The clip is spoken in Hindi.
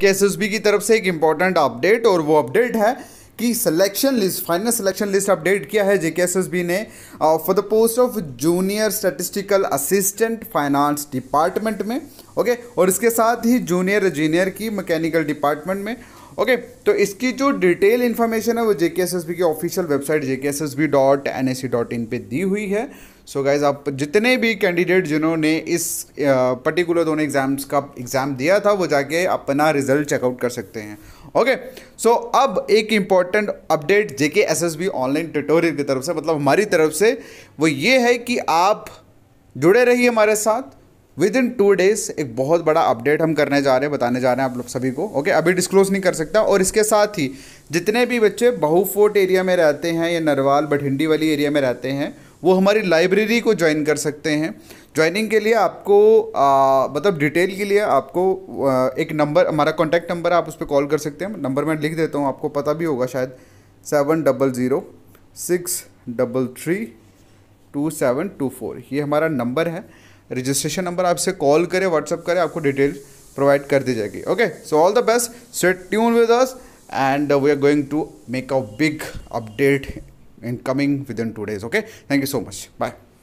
के एस की तरफ से एक इम्पॉर्टेंट अपडेट और वो अपडेट है कि selection list final selection list update किया है जेके एस ने for the post of junior statistical assistant finance department में ओके okay? और इसके साथ ही जूनियर इंजीनियर की मैकेनिकल डिपार्टमेंट में ओके तो इसकी जो डिटेल इन्फॉर्मेशन है वो जे की ऑफिशियल वेबसाइट जे पे दी हुई है सो so गाइज आप जितने भी कैंडिडेट जिन्होंने इस पर्टिकुलर दोनों एग्जाम्स का एग्ज़ाम दिया था वो जाके अपना रिजल्ट चेकआउट कर सकते हैं ओके सो so, अब एक important update J K S S B online tutorial की तरफ से मतलब हमारी तरफ से वो ये है कि आप जुड़े रहिए हमारे साथ विद इन टू डेज एक बहुत बड़ा अपडेट हम करने जा रहे हैं बताने जा रहे हैं आप लोग सभी को ओके अभी डिस्क्लोज नहीं कर सकता और इसके साथ ही जितने भी बच्चे बहुफोर्ट एरिया में रहते हैं या नरवाल बठिंडी वाली एरिया में रहते हैं वो हमारी लाइब्रेरी को ज्वाइन कर सकते हैं ज्वाइनिंग के लिए आपको मतलब डिटेल के लिए आपको आ, एक नंबर हमारा कॉन्टैक्ट नंबर आप उस पर कॉल कर सकते हैं नंबर मैं लिख देता हूँ आपको पता भी होगा शायद seven double zero six double three two seven two four ये हमारा नंबर है रजिस्ट्रेशन नंबर आपसे कॉल करें व्हाट्सअप करें आपको डिटेल प्रोवाइड कर दी जाएगी okay so all the best so tune with us and we are going to make a big update in coming with in two days okay thank you so much bye